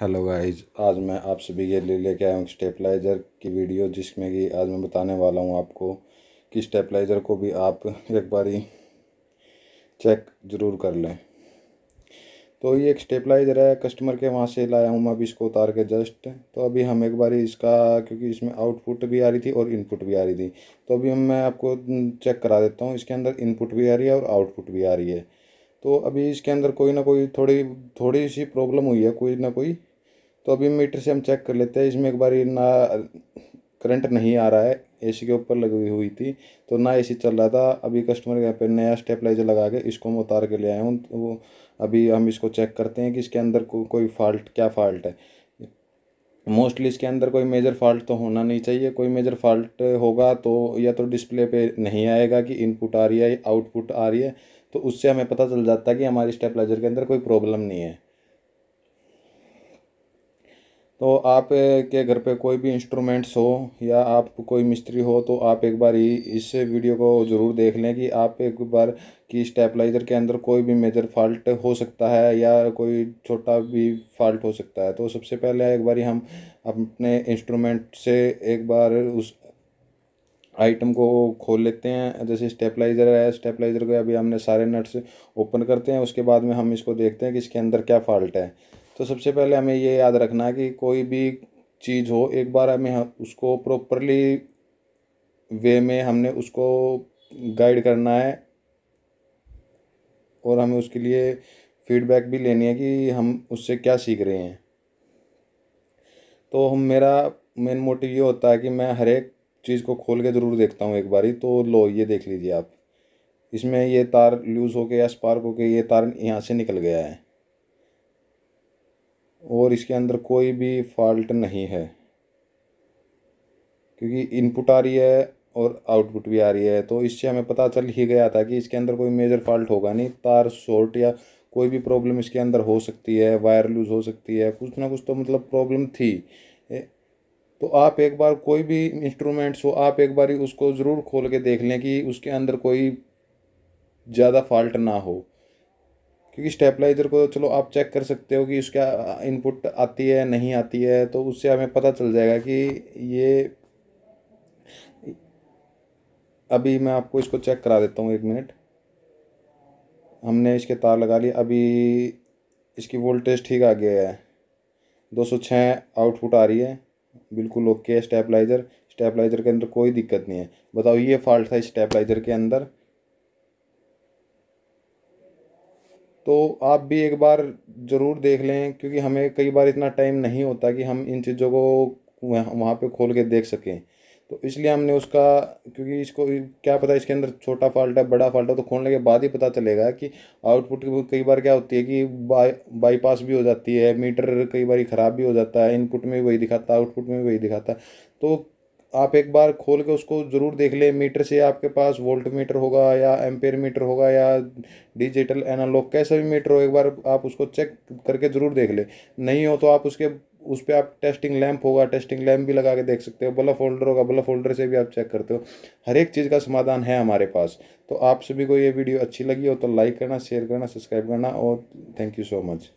hello guys आज मैं आप सभी के लिए लेके आया हूँ स्टेपलाइज़र की वीडियो जिसमें कि आज मैं बताने वाला हूँ आपको कि स्टेपलाइज़र को भी आप एक बारी चेक ज़रूर कर लें तो ये एक स्टेपलाइज़र है कस्टमर के वहाँ से लाया हूँ मैं अभी इसको उतार के जस्ट तो अभी हम एक बारी इसका क्योंकि इसमें आउटपुट भी आ रही थी और इनपुट भी आ रही थी तो अभी हम मैं आपको चेक करा देता हूँ इसके अंदर इनपुट भी आ रही है और आउटपुट भी आ रही है तो अभी इसके अंदर कोई ना कोई थोड़ी थोड़ी सी प्रॉब्लम हुई है कोई ना कोई तो अभी मीटर से हम चेक कर लेते हैं इसमें एक बार ना करंट नहीं आ रहा है एसी के ऊपर लगी हुई थी तो ना एसी चल रहा था अभी कस्टमर के यहाँ पर नया स्टेपलाइजर लगा के इसको हम उतार के ले आए हूँ तो अभी हम इसको चेक करते हैं कि इसके अंदर को, कोई फॉल्ट क्या फॉल्ट है मोस्टली इसके अंदर कोई मेजर फॉल्ट तो होना नहीं चाहिए कोई मेजर फॉल्ट होगा तो या तो डिस्प्ले पे नहीं आएगा कि इनपुट आ रही है आउटपुट आ रही है तो उससे हमें पता चल जाता है कि हमारे स्टेपलाइजर के अंदर कोई प्रॉब्लम नहीं है तो आप के घर पे कोई भी इंस्ट्रूमेंट्स हो या आप कोई मिस्त्री हो तो आप एक बार ही इस वीडियो को ज़रूर देख लें कि आप एक बार कि स्टेपलाइज़र के अंदर कोई भी मेजर फॉल्ट हो सकता है या कोई छोटा भी फॉल्ट हो सकता है तो सबसे पहले एक बार ही हम अपने इंस्ट्रूमेंट से एक बार उस आइटम को खोल लेते हैं जैसे स्टेपलाइज़र है स्टेपलाइज़र को अभी हमने सारे नट्स ओपन करते हैं उसके बाद में हम इसको देखते हैं कि इसके अंदर क्या फॉल्ट है तो सबसे पहले हमें ये याद रखना है कि कोई भी चीज़ हो एक बार हमें उसको प्रॉपरली वे में हमने उसको गाइड करना है और हमें उसके लिए फीडबैक भी लेनी है कि हम उससे क्या सीख रहे हैं तो हम मेरा मेन मोटिव ये होता है कि मैं हर एक चीज़ को खोल के ज़रूर देखता हूँ एक बारी तो लो ये देख लीजिए आप इसमें ये तार लूज़ हो के या स्पार्क हो के ये तार यहाँ से निकल गया है और इसके अंदर कोई भी फॉल्ट नहीं है क्योंकि इनपुट आ रही है और आउटपुट भी आ रही है तो इससे हमें पता चल ही गया था कि इसके अंदर कोई मेजर फॉल्ट होगा नहीं तार शॉर्ट या कोई भी प्रॉब्लम इसके अंदर हो सकती है वायर लूज हो सकती है कुछ ना कुछ तो मतलब प्रॉब्लम थी तो आप एक बार कोई भी इंस्ट्रूमेंट्स हो आप एक बार उसको ज़रूर खोल के देख लें कि उसके अंदर कोई ज़्यादा फॉल्ट ना हो क्योंकि स्टेपलाइजर को तो चलो आप चेक कर सकते हो कि उसका इनपुट आती है नहीं आती है तो उससे हमें पता चल जाएगा कि ये अभी मैं आपको इसको चेक करा देता हूँ एक मिनट हमने इसके तार लगा लिए अभी इसकी वोल्टेज ठीक आ गया है दो सौ छः आउटपुट आ रही है बिल्कुल ओके है स्टेपलाइजर स्टेपलाइजर के अंदर कोई दिक्कत नहीं है बताओ ये फॉल्ट था स्टेपलाइजर के अंदर तो आप भी एक बार ज़रूर देख लें क्योंकि हमें कई बार इतना टाइम नहीं होता कि हम इन चीज़ों को वहाँ पे खोल के देख सकें तो इसलिए हमने उसका क्योंकि इसको क्या पता इसके अंदर छोटा फॉल्ट है बड़ा फॉल्ट है तो खोलने के बाद ही पता चलेगा कि आउटपुट कई बार क्या होती है कि बाई बाईपास भी हो जाती है मीटर कई बार ख़राब भी हो जाता है इनपुट में भी वही दिखाता है आउटपुट में भी वही दिखाता है तो आप एक बार खोल के उसको ज़रूर देख लें मीटर से आपके पास वोल्ट मीटर होगा या एम्पेयर मीटर होगा या डिजिटल एनालॉग कैसा भी मीटर हो एक बार आप उसको चेक करके ज़रूर देख लें नहीं हो तो आप उसके उस पर आप टेस्टिंग लैंप होगा टेस्टिंग लैंप भी लगा के देख सकते हो बल्ब होल्डर होगा बल्ब होल्डर से भी आप चेक करते हो हर एक चीज़ का समाधान है हमारे पास तो आप सभी को ये वीडियो अच्छी लगी हो तो लाइक करना शेयर करना सब्सक्राइब करना और थैंक यू सो मच